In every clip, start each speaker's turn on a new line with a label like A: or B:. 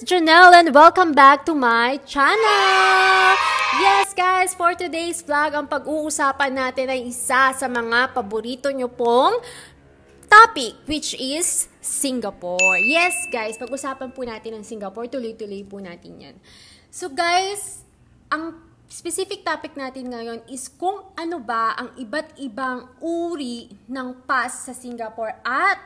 A: is Janelle and welcome back to my channel! Yes guys, for today's vlog, ang pag-uusapan natin ay isa sa mga paborito nyo pong topic which is Singapore. Yes guys, pag-usapan po natin ang Singapore, tuloy-tuloy po natin yan. So guys, ang specific topic natin ngayon is kung ano ba ang iba't ibang uri ng pass sa Singapore at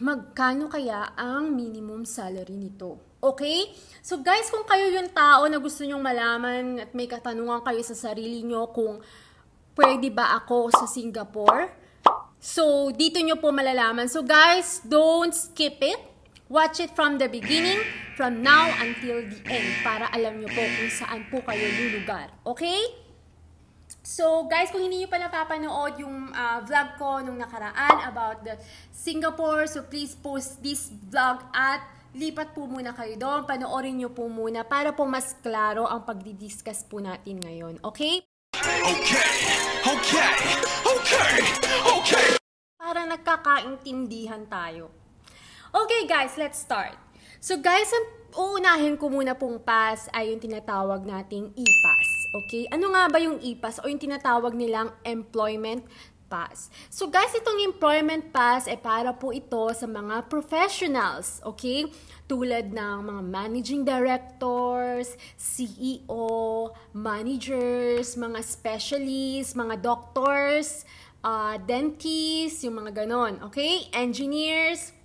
A: magkano kaya ang minimum salary nito. Okay? So guys, kung kayo yung tao na gusto nyong malaman at may katanungan kayo sa sarili nyo kung pwede ba ako sa Singapore, so dito nyo po malalaman. So guys, don't skip it. Watch it from the beginning, from now until the end, para alam nyo po kung saan po kayo lulugar. Okay? So guys, kung hindi nyo pa napapanood yung uh, vlog ko nung nakaraan about the Singapore, so please post this vlog at lipat po muna kayo doon, panoorin nyo po muna para po mas klaro ang pagdi-discuss po natin ngayon, okay? Okay, okay, okay, okay! Para nagkakaintindihan tayo. Okay guys, let's start. So guys, ang uunahin ko muna pong pass ay yung tinatawag nating IPAS. Okay? Ano nga ba yung IPAS o yung tinatawag nilang Employment Pass. So guys, itong Employment Pass ay para po ito sa mga professionals, okay? Tulad ng mga managing directors, CEO, managers, mga specialists, mga doctors, uh, dentists, yung mga ganon, okay? Engineers,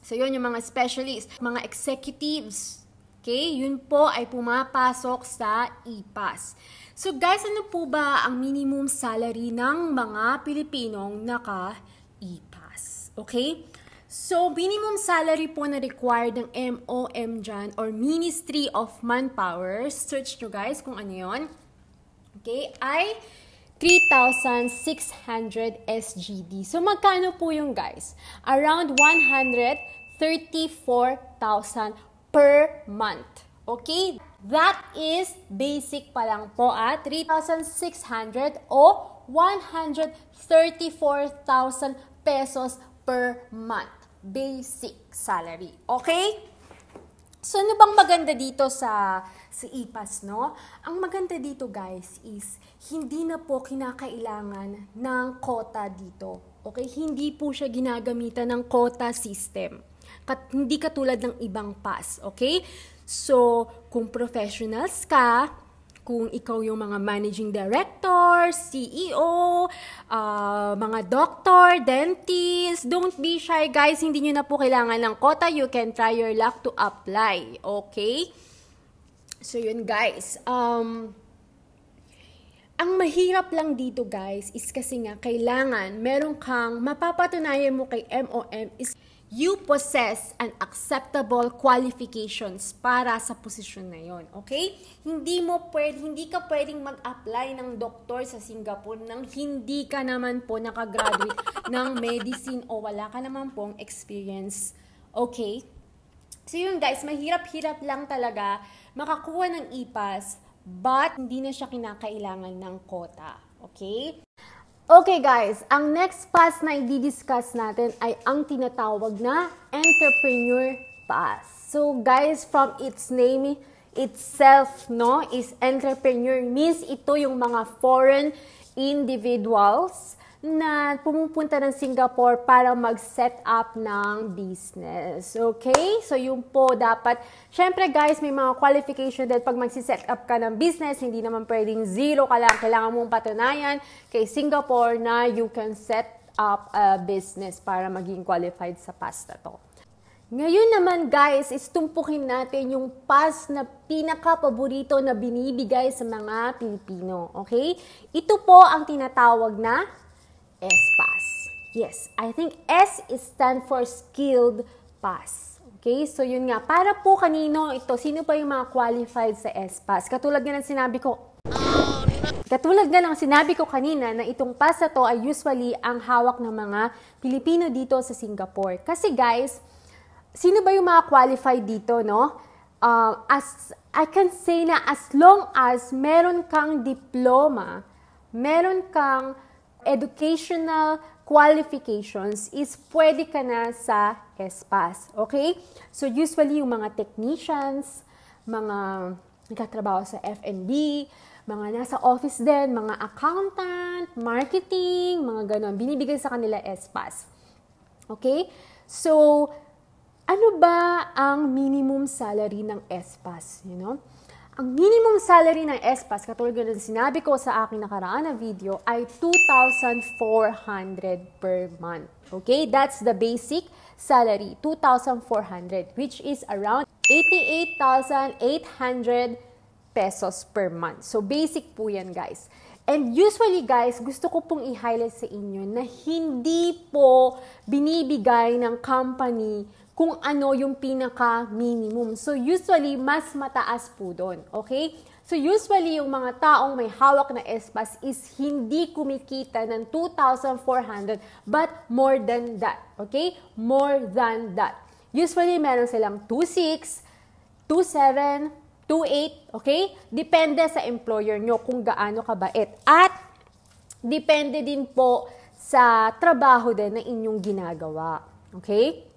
A: So, yun yung mga specialists, mga executives, Okay? Yun po ay pumapasok sa IPAS. So guys, ano po ba ang minimum salary ng mga Pilipinong naka-IPAS? Okay? So minimum salary po na required ng MOM dyan or Ministry of Manpower, search nyo guys kung ano yun, okay, ay 3,600 SGD. So magkano po yung guys? Around 134,000 per month. Okay? That is basic pa lang po at ah. 3,600 o 134,000 pesos per month. Basic salary. Okay? So, ano bang maganda dito sa, sa IPAS, no? Ang maganda dito, guys, is hindi na po kinakailangan ng kota dito. Okay? Hindi po siya ginagamitan ng kota system. Kat, hindi katulad ng ibang pass, okay? So, kung professionals ka, kung ikaw yung mga managing director, CEO, uh, ah, mga doctor, dentist, don't be shy guys, hindi nyo na po kailangan ng quota, you can try your luck to apply, okay? So yun guys, um, ang mahirap lang dito guys is kasi nga kailangan meron kang mapapatunayan mo kay MOM is you possess an acceptable qualifications para sa posisyon na yon. Okay? Hindi mo pwede, hindi ka pwedeng mag-apply ng doktor sa Singapore nang hindi ka naman po nakagraduate ng medicine o wala ka naman pong experience. Okay? So yun guys, mahirap-hirap lang talaga makakuha ng IPAS but hindi na siya kinakailangan ng quota. Okay? Okay guys, ang next pass na i-discuss natin ay ang tinatawag na entrepreneur pass. So guys, from its name itself, no, is entrepreneur means ito yung mga foreign individuals na pumupunta ng Singapore para mag-set up ng business. Okay? So, yung po dapat. Siyempre, guys, may mga qualification dahil pag mag-set up ka ng business, hindi naman pwedeng zero ka lang. Kailangan mong patunayan kay Singapore na you can set up a business para maging qualified sa past na to. Ngayon naman guys, is natin yung pass na pinaka-paborito na binibigay sa mga Pilipino. Okay? Ito po ang tinatawag na S pass. Yes, I think S is stand for skilled pass. Okay, so yun nga. Para po kanino ito, sino pa yung mga qualified sa S-Pass? Katulad nga ng sinabi ko, Katulad nga ng sinabi ko kanina na itong pasa to ay usually ang hawak ng mga Pilipino dito sa Singapore. Kasi guys, sino ba yung mga qualified dito, no? Uh, as I can say na as long as meron kang diploma, meron kang educational qualifications is pwede ka na sa SPAS. Okay? So usually yung mga technicians, mga nagkatrabaho sa F&B, mga nasa office din, mga accountant, marketing, mga ganun, binibigyan sa kanila SPAS. Okay? So, ano ba ang minimum salary ng SPAS? You know? ang minimum salary ng SPAS, katulad ng sinabi ko sa aking nakaraan na video, ay 2,400 per month. Okay, that's the basic salary, 2,400, which is around 88,800 pesos per month. So, basic po yan, guys. And usually guys, gusto ko pong i-highlight sa inyo na hindi po binibigay ng company kung ano yung pinaka-minimum. So, usually, mas mataas po doon. Okay? So, usually, yung mga taong may hawak na espas is hindi kumikita ng 2,400 but more than that. Okay? More than that. Usually, meron silang 2,600, 2,700, 2.8, Okay? Depende sa employer nyo kung gaano kabait. At, depende din po sa trabaho din na inyong ginagawa. Okay?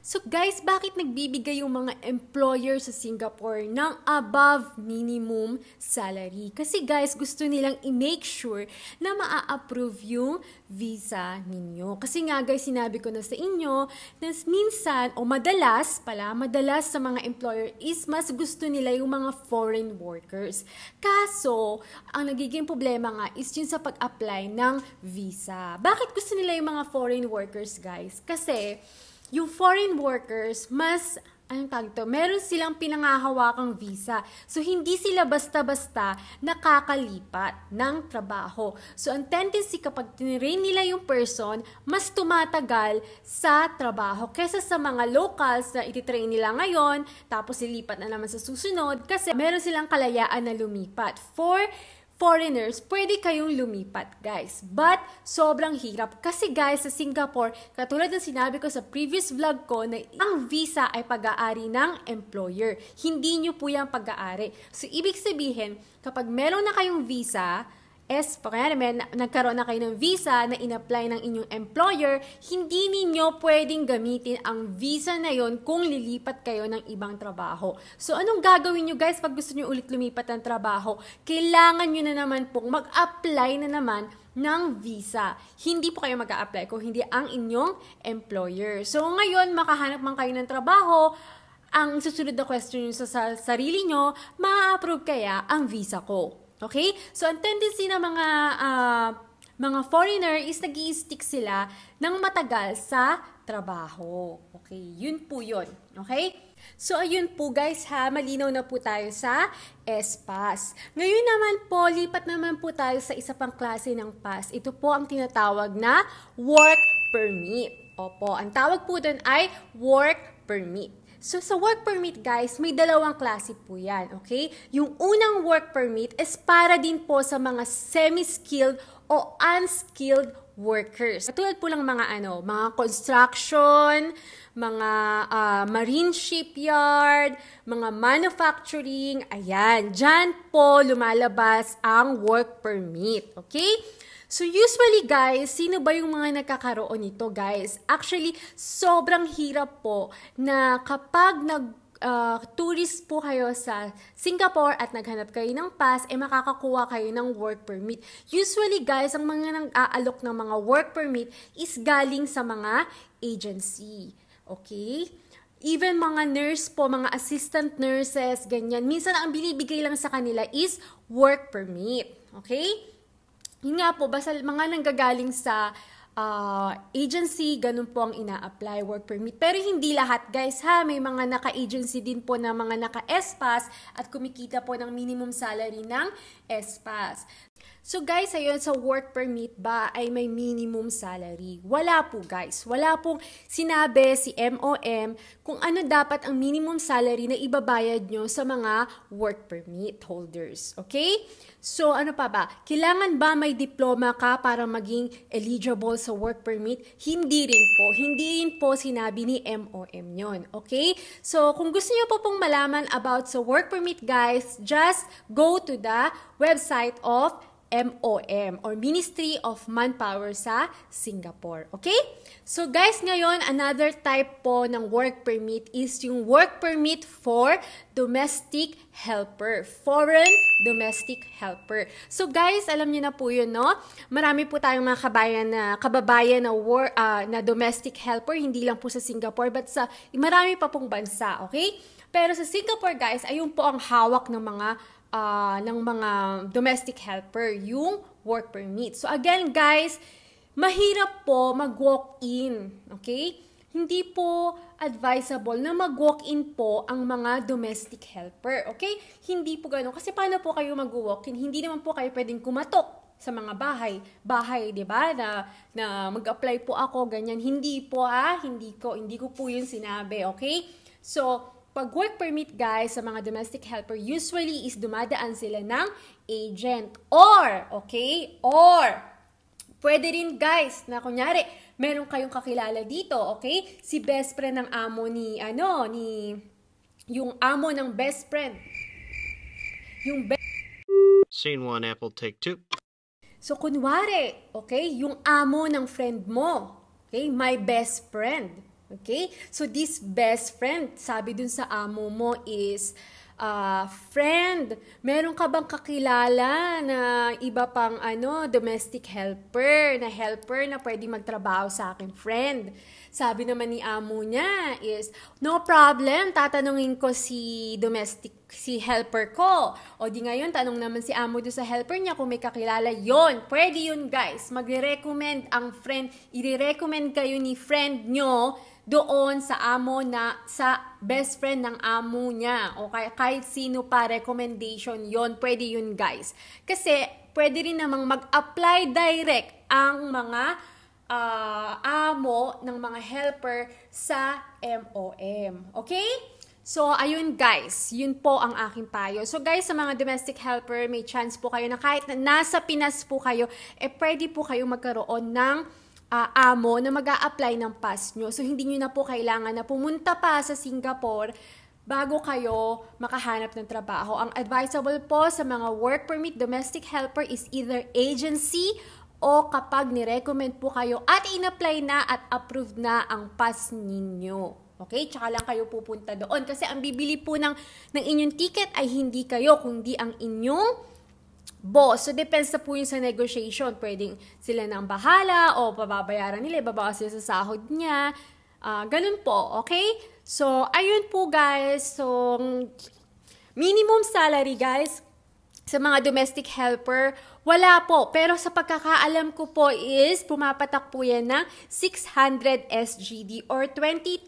A: So guys, bakit nagbibigay yung mga employer sa Singapore ng above minimum salary? Kasi guys, gusto nilang i-make sure na maa-approve yung visa ninyo. Kasi nga guys, sinabi ko na sa inyo na minsan o madalas pala, madalas sa mga employer is mas gusto nila yung mga foreign workers. Kaso, ang nagiging problema nga is yun sa pag-apply ng visa. Bakit gusto nila yung mga foreign workers guys? Kasi yung foreign workers, mas anong tawag to, meron silang pinangahawakang visa. So, hindi sila basta-basta nakakalipat ng trabaho. So, ang tendency kapag tinrain nila yung person, mas tumatagal sa trabaho kesa sa mga locals na ititrain nila ngayon, tapos ilipat na naman sa susunod kasi meron silang kalayaan na lumipat. For foreigners, pwede kayong lumipat guys. But sobrang hirap kasi guys sa Singapore, katulad ng sinabi ko sa previous vlog ko na ang visa ay pag-aari ng employer. Hindi nyo po yan pag-aari. So ibig sabihin, kapag meron na kayong visa, S, kaya naman, nagkaroon na kayo ng visa na in-apply ng inyong employer, hindi ninyo pwedeng gamitin ang visa na yon kung lilipat kayo ng ibang trabaho. So, anong gagawin nyo guys pag gusto nyo ulit lumipat ng trabaho? Kailangan nyo na naman pong mag-apply na naman ng visa. Hindi po kayo mag apply kung hindi ang inyong employer. So, ngayon, makahanap man kayo ng trabaho, ang susunod na question nyo sa sarili nyo, ma-approve kaya ang visa ko? Okay? So, ang tendency ng mga uh, mga foreigner is nag stick sila ng matagal sa trabaho. Okay? Yun po yun. Okay? So, ayun po guys ha, malinaw na po tayo sa S-Pass. Ngayon naman po, lipat naman po tayo sa isa pang klase ng pass. Ito po ang tinatawag na work permit. Opo, ang tawag po doon ay work permit. So, sa work permit, guys, may dalawang klase po yan, okay? Yung unang work permit is para din po sa mga semi-skilled o unskilled workers. Katulad po lang mga ano, mga construction, mga uh, marine shipyard, mga manufacturing, ayan, dyan po lumalabas ang work permit, okay? So usually guys, sino ba yung mga nagkakaroon nito guys? Actually, sobrang hirap po na kapag nag uh, tourist po kayo sa Singapore at naghanap kayo ng pass, eh makakakuha kayo ng work permit. Usually guys, ang mga nag aalok ng mga work permit is galing sa mga agency. Okay? Even mga nurse po, mga assistant nurses, ganyan. Minsan ang binibigay lang sa kanila is work permit. Okay? yun nga po, basta mga nanggagaling sa uh, agency, ganun po ang ina-apply, work permit. Pero hindi lahat, guys, ha? May mga naka-agency din po na mga naka-ESPAS at kumikita po ng minimum salary ng ESPAS. So guys, ayun sa work permit ba ay may minimum salary? Wala po guys. Wala pong sinabi si MOM kung ano dapat ang minimum salary na ibabayad nyo sa mga work permit holders. Okay? So ano pa ba? Kailangan ba may diploma ka para maging eligible sa work permit? Hindi rin po. Hindi rin po sinabi ni MOM yon. Okay? So kung gusto nyo po pong malaman about sa work permit guys, just go to the website of MOM or Ministry of Manpower sa Singapore. Okay? So guys, ngayon another type po ng work permit is yung work permit for domestic helper, foreign domestic helper. So guys, alam niyo na po 'yun, no? Marami po tayong mga kabayan na kababayan na war, uh, na domestic helper hindi lang po sa Singapore but sa marami pa pong bansa, okay? Pero sa Singapore guys, ayun po ang hawak ng mga uh, ng mga domestic helper, yung work permit. So again, guys, mahirap po mag-walk-in, okay? Hindi po advisable na mag-walk-in po ang mga domestic helper, okay? Hindi po ganun. Kasi paano po kayo mag-walk-in? Hindi naman po kayo pwedeng kumatok sa mga bahay. Bahay, 'di ba? Na na mag-apply po ako ganyan. Hindi po ah, hindi ko hindi ko po 'yun sinabi, okay? So, pag work permit guys, sa mga domestic helper, usually is dumadaan sila ng agent. Or, okay, or, pwede rin guys, na kunyari, meron kayong kakilala dito, okay? Si best friend ng amo ni, ano, ni, yung amo ng best friend. Yung best... Scene 1, Apple, take 2. So, kunwari, okay, yung amo ng friend mo, okay, my best friend. Okay? So, this best friend, sabi dun sa amo mo is, uh, friend, meron ka bang kakilala na iba pang ano, domestic helper, na helper na pwede magtrabaho sa akin, friend? Sabi naman ni amo niya is, no problem, tatanungin ko si domestic, si helper ko. O di ngayon, tanong naman si amo do sa helper niya kung may kakilala. yon pwede yun guys. Magre-recommend ang friend, ire recommend kayo ni friend nyo doon sa amo na sa best friend ng amo niya. O kahit sino pa recommendation yon pwede yun guys. Kasi pwede rin namang mag-apply direct ang mga uh, amo ng mga helper sa MOM. Okay? So, ayun guys, yun po ang aking payo. So guys, sa mga domestic helper, may chance po kayo na kahit na nasa Pinas po kayo, eh pwede po kayo magkaroon ng uh, amo na mag apply ng pass nyo. So, hindi nyo na po kailangan na pumunta pa sa Singapore bago kayo makahanap ng trabaho. Ang advisable po sa mga work permit domestic helper is either agency o kapag ni-recommend po kayo at in-apply na at approved na ang pass ninyo. Okay? Tsaka lang kayo pupunta doon. Kasi ang bibili po ng, ng inyong ticket ay hindi kayo, kundi ang inyong boss. So, depends na po yun sa negotiation. Pwedeng sila na ang bahala o pababayaran nila, ibabawas sila sa sahod niya. Uh, ganun po, okay? So, ayun po guys. So, minimum salary guys, sa mga domestic helper, wala po. Pero sa pagkakaalam ko po is, pumapatak po yan ng 600 SGD or 20,000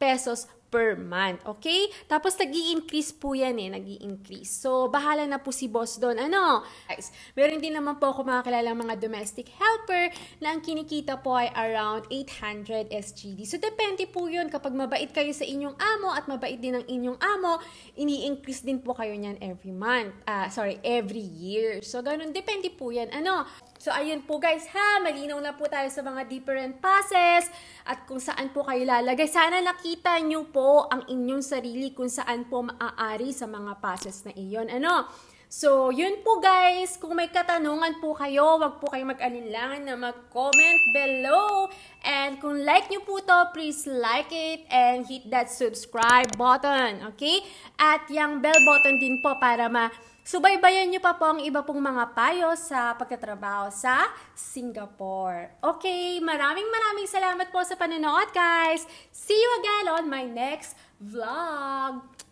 A: pesos per month. Okay? Tapos, nag increase po yan eh. nag increase So, bahala na po si boss doon. Ano? Guys, meron din naman po ako mga makakilala mga domestic helper na ang kinikita po ay around 800 SGD. So, depende po yun. Kapag mabait kayo sa inyong amo at mabait din ang inyong amo, ini-increase din po kayo niyan every month. Uh, sorry, every year. So, ganun. Depende po yan. Ano? So, ayun po guys ha, malinaw na po tayo sa mga different passes at kung saan po kayo lalagay. Sana nakita nyo po ang inyong sarili kung saan po maaari sa mga passes na iyon. Ano? So, yun po guys. Kung may katanungan po kayo, wag po kayong mag-alinlangan na mag-comment below. And kung like nyo po to, please like it and hit that subscribe button. Okay? At yung bell button din po para ma Subaybayan nyo pa po ang iba pong mga payo sa pagtatrabaho sa Singapore. Okay, maraming maraming salamat po sa panonood guys. See you again on my next vlog.